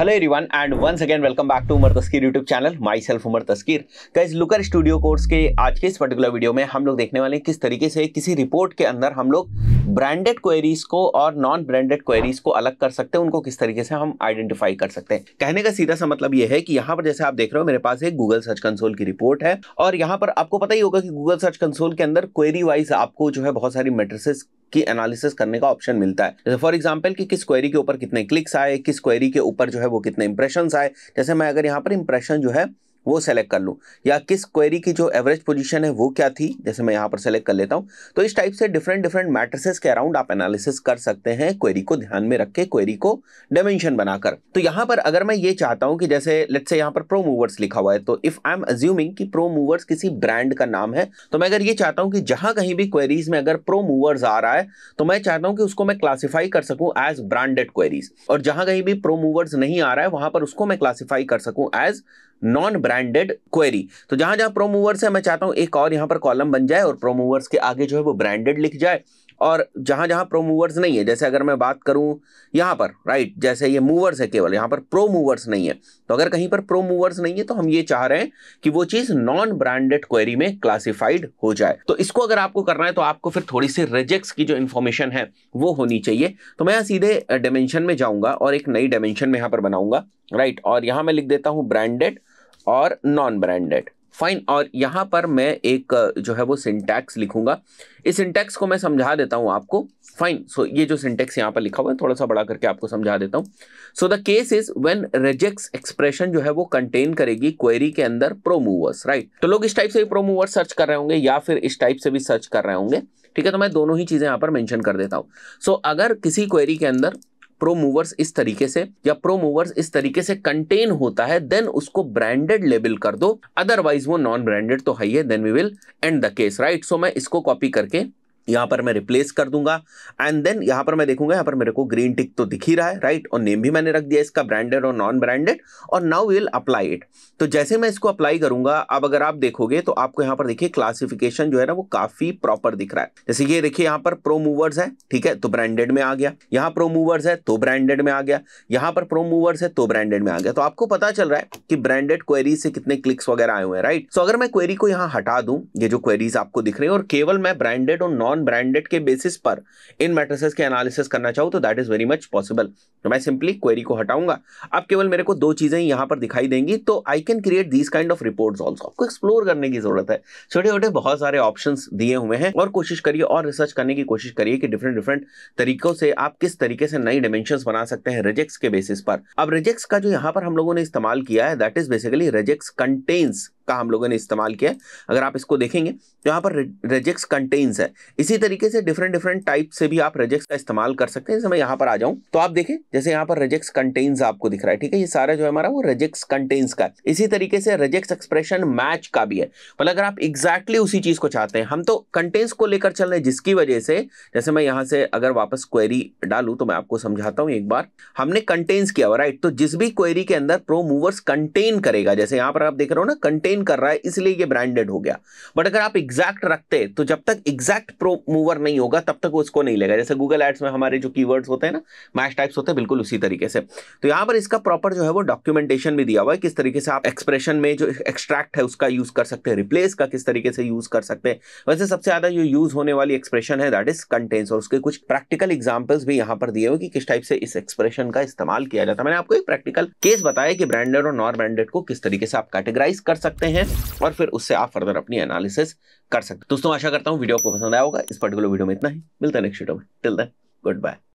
Hello everyone and once again welcome back to Umar Taskeer channel myself Umar Taskeer guys Looker Studio course के आज के इस particular video में हम लोग देखने वाले हैं किस तरीके से किसी रिपोर्ट के अंदर हम लोग ब्रांडेड क्वेरीज को और नॉन ब्रांडेड क्वेरीज को अलग कर सकते हैं उनको किस तरीके से हम आइडेंटिफाई कर सकते हैं कहने का सीधा सा मतलब यह है कि यहाँ पर जैसे आप देख रहे हो मेरे पास एक गूगल सर्च कंसोल की रिपोर्ट है और यहाँ पर आपको पता ही होगा कि गूगल सर्च कंसोल के अंदर क्वेरी वाइज आपको जो है बहुत सारी मेट्रिसेस की एनालिसिस करने का ऑप्शन मिलता है जैसे फॉर एग्जाम्पल कि किस क्वेरी के ऊपर कितने क्लिक्स आए किस क्वेरी के ऊपर जो है वो कितने इंप्रेशन आए जैसे मैं अगर यहाँ पर इंप्रेशन जो है वो सेलेक्ट कर लूँ या किस क्वेरी की जो एवरेज पोजीशन है वो क्या थी जैसे मैं यहाँ पर सेलेक्ट कर लेता हूँ तो इस टाइप से डिफरेंट डिफरेंट मैट्रिसेस के अराउंड आप एनालिसिस कर सकते हैं क्वेरी को ध्यान में रख के क्वेरी को डायमेंशन बनाकर तो यहाँ पर अगर मैं ये चाहता हूँ कि जैसे लेट से यहाँ पर प्रो मूवर्स लिखा हुआ है तो इफ़ आई एम अज्यूमिंग कि प्रो मूवर्स किसी ब्रांड का नाम है तो मैं अगर ये चाहता हूँ कि जहाँ कहीं भी क्वेरीज में अगर प्रो मूवर्स आ रहा है तो मैं चाहता हूँ कि उसको मैं क्लासीफाई कर सकूँ एज ब्रांडेड क्वेरीज और जहाँ कहीं भी प्रो मूवर्स नहीं आ रहा है वहाँ पर उसको मैं क्लासीफाई कर सकूँ एज नॉन ब्रांडेड क्वेरी तो जहां जहां प्रोमूवर्स है मैं चाहता हूं एक और यहां पर कॉलम बन जाए और प्रोमूवर्स के आगे जो है वो ब्रांडेड लिख जाए और जहां जहां प्रोमूवर्स नहीं है जैसे अगर मैं बात करूं यहां पर राइट जैसे ये मूवर्स है केवल यहां पर प्रोमूवर्स नहीं है तो अगर कहीं पर प्रोमूवर्स नहीं है तो हम ये चाह रहे हैं कि वो चीज नॉन ब्रांडेड क्वेरी में क्लासिफाइड हो जाए तो इसको अगर आपको करना है तो आपको फिर थोड़ी सी रिजेक्ट की जो इन्फॉर्मेशन है वो होनी चाहिए तो मैं यहाँ सीधे डायमेंशन में जाऊंगा और एक नई डायमेंशन में यहाँ पर बनाऊंगा राइट और यहां मैं लिख देता हूँ ब्रांडेड और नॉन ब्रांडेड फाइन और यहाँ पर मैं एक जो है वो सिंटैक्स लिखूंगा इस सिंटैक्स को मैं समझा देता हूँ आपको फाइन सो so, ये जो सिंटैक्स यहाँ पर लिखा हुआ है थोड़ा सा बड़ा करके आपको समझा देता हूँ so the case is when regex expression जो है वो कंटेन करेगी क्वेरी के अंदर प्रोमूवर्स राइट right? तो लोग इस टाइप से प्रोमूवर्स सर्च कर रहे होंगे या फिर इस टाइप से भी सर्च कर रहे होंगे ठीक है तो मैं दोनों ही चीज़ें यहाँ पर मैंशन कर देता हूँ सो so, अगर किसी क्वेरी के अंदर प्रोमूवर्स इस तरीके से या प्रोमूवर्स इस तरीके से कंटेन होता है देन उसको ब्रांडेड लेबल कर दो अदरवाइज वो नॉन ब्रांडेड तो है then we will end the case right so मैं इसको कॉपी करके यहां पर मैं रिप्लेस कर दूंगा एंड देन यहाँ पर मैं देखूंगा यहाँ पर मेरे को ग्रीन टिक तो दिख ही रहा है राइट और नेम भी मैंने रख दिया इसका ब्रांडेड और नॉन ब्रांडेड और नाउ विल अप्लाई इट तो जैसे मैं इसको अप्लाई करूंगा अब अगर आप देखोगे तो आपको यहां पर देखिए क्लासिफिकेशन जो है ना वो काफी प्रॉपर दिख रहा है जैसे ये देखिए यहां पर प्रो मूवर्स है ठीक है तो ब्रांडेड में आ गया यहाँ प्रो मूवर्स है तो ब्रांडेड में आ गया यहाँ पर प्रो मूवर्स है तो ब्रांडेड में आ गया तो आपको पता चल रहा है कि ब्रांडेड क्वेरी से कितने क्लिक्स वगैरह आए हुए हैं राइट सो अगर मैं क्वेरी को यहाँ हटा दूं ये जो क्वेरीज आपको दिख रही है और केवल मैं ब्रांडेड और नॉन अनब्रांडेड के बेसिस पर इन मैट्रेसेस के एनालिसिस करना चाहूँ तो that is very much possible तो मैं सिंपली क्वेरी को हटाऊंगा अब केवल मेरे को दो चीज़ें यहाँ पर दिखाई देंगी तो I can create these kind of reports also आपको एक्सप्लोर करने की ज़रूरत है छोटे छोटे बहुत सारे ऑप्शन दिए हुए हैं और कोशिश करिए और रिसर्च करने की कोशिश करिए कि डिफरेंट डिफरेंट तरीकों से आप किस तरीके से नई डिमेंशन बना सकते हैं रिजेक्ट्स के बेसिस पर अब रिजेक्ट्स का जो यहाँ पर हम लोगों ने इस्तेमाल किया है that is basically regex contains का हम लोगों ने इस्तेमाल किया अगर आप इसको देखेंगे तो यहाँ पर रेजेक्स कंटेन्स है इसी तरीके से डिफरेंट डिफरेंट टाइप से भी आप रेजेक्स का इस्तेमाल कर सकते हैं जैसे मैं यहाँ पर आ जाऊँ तो आप देखें जैसे यहाँ पर रेजेक्स कंटेन्स आपको दिख रहा है ठीक है ये सारा जो है हमारा वो रेजेक्स कंटेन्स का इसी तरीके से रेजेक्स एक्सप्रेशन मैच का भी है मतलब अगर आप एग्जैक्टली उसी चीज़ को चाहते हैं हम तो कंटेंट्स को लेकर चल रहे हैं जिसकी वजह से जैसे मैं यहाँ से अगर वापस क्वेरी डालू तो मैं आपको समझाता हूँ एक बार हमने कंटेन्स किया राइट तो जिस भी क्वेरी के अंदर प्रो मूवर्स कंटेन करेगा जैसे यहाँ पर आप देख रहे हो ना कंटेन मेंटेन कर रहा है इसलिए ये ब्रांडेड हो गया बट अगर आप एग्जैक्ट रखते तो जब तक एग्जैक्ट प्रो मूवर नहीं होगा तब तक उसको नहीं लेगा जैसे गूगल एड्स में हमारे जो कीवर्ड्स होते हैं ना मैच टाइप्स होते हैं बिल्कुल उसी तरीके से तो यहाँ पर इसका प्रॉपर जो है वो डॉक्यूमेंटेशन भी दिया हुआ है किस तरीके से आप एक्सप्रेशन में जो एक्सट्रैक्ट है उसका यूज कर सकते हैं रिप्लेस का किस तरीके से यूज कर सकते हैं वैसे सबसे ज्यादा जो यूज होने वाली एक्सप्रेशन है दैट इज कंटेंस और उसके कुछ प्रैक्टिकल एग्जाम्पल्स भी यहाँ पर दिए हुए कि किस टाइप से इस एक्सप्रेशन का इस्तेमाल किया जाता है मैंने आपको एक प्रैक्टिकल केस बताया कि ब्रांडेड और नॉन ब्रांडेड को किस तरीके से आप कैटेगराइज कर सकते सकते हैं और फिर उससे आप फर्दर अपनी एनालिसिस कर सकते हैं दोस्तों आशा करता हूँ वीडियो आपको पसंद आया होगा इस पर्टिकुलर वीडियो में इतना ही मिलता है नेक्स्ट वीडियो में टिल देन गुड बाय